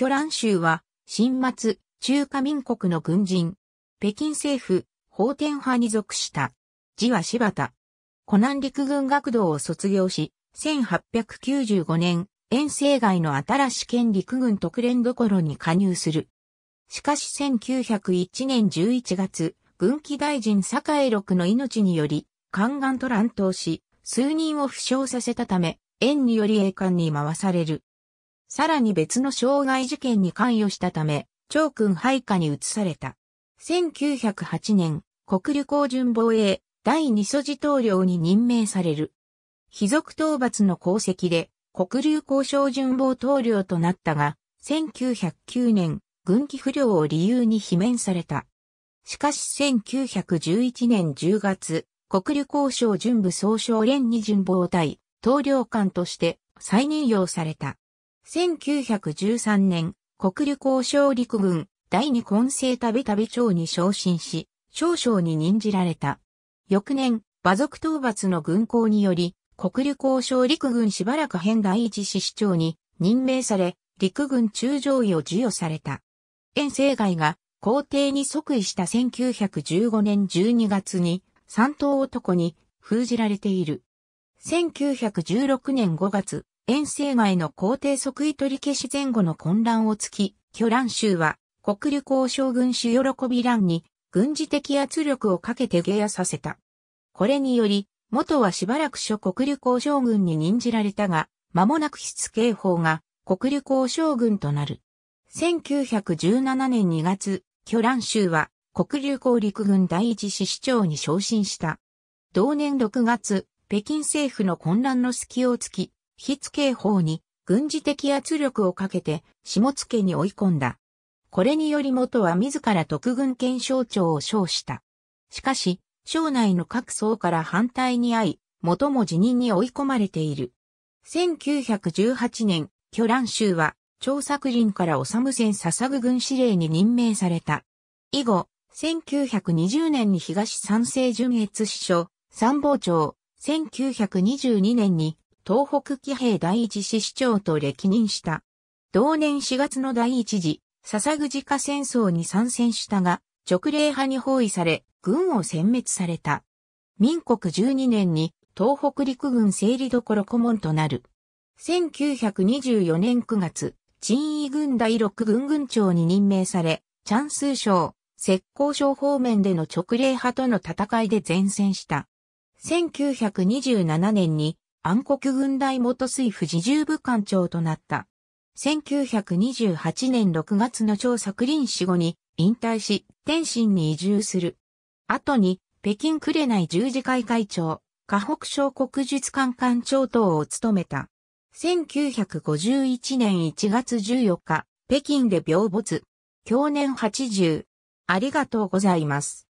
巨蘭州は、新末、中華民国の軍人、北京政府、法天派に属した。字は柴田。湖南陸軍学堂を卒業し、1895年、遠征外の新し県陸軍特連どころに加入する。しかし1901年11月、軍機大臣坂井六の命により、宦官と乱闘し、数人を負傷させたため、縁により栄冠に回される。さらに別の傷害事件に関与したため、長君配下に移された。1908年、国旅行巡防衛、第二祖事統領に任命される。貴族討伐の功績で、国流交渉巡防統領となったが、1909年、軍機不良を理由に罷免された。しかし1911年10月、国流交渉準部総省連二巡防隊、統領官として再任用された。1913年、国立交渉陸軍第二混成たびたび長に昇進し、少将に任じられた。翌年、馬族討伐の軍港により、国立交渉陸軍しばらく編第一師市長に任命され、陸軍中将位を授与された。遠征外が皇帝に即位した1915年12月に、三等男に封じられている。1916年5月、遠征外の皇帝即位取り消し前後の混乱をつき、巨乱州は国旅行将軍主喜び乱に軍事的圧力をかけて下野させた。これにより、元はしばらく諸国旅行将軍に任じられたが、間もなく筆警報が国旅行将軍となる。1917年2月、巨乱州は国流行陸軍第一支市長に昇進した。同年6月、北京政府の混乱の隙をつき、筆刑法に軍事的圧力をかけて下野に追い込んだ。これにより元は自ら特軍検証庁を称した。しかし、省内の各層から反対に遭い、元も辞任に追い込まれている。1918年、巨乱州は、張作林から治戦捧ぐ軍司令に任命された。以後、1920年に東三省巡越支所、参謀長、1922年に東北騎兵第一師市長と歴任した。同年4月の第一次、笹口家戦争に参戦したが、直令派に包囲され、軍を殲滅された。民国12年に東北陸軍整理どころ顧問となる。1924年9月、陳位軍第六軍軍長に任命され、チャンスー省、石膏省方面での直令派との戦いで前線した。1927年に暗黒軍大元水府自重部官長となった。1928年6月の張作林死後に引退し、天津に移住する。後に、北京紅十字会会長、河北省国術館館長等を務めた。1951年1月14日、北京で病没。去年80。ありがとうございます。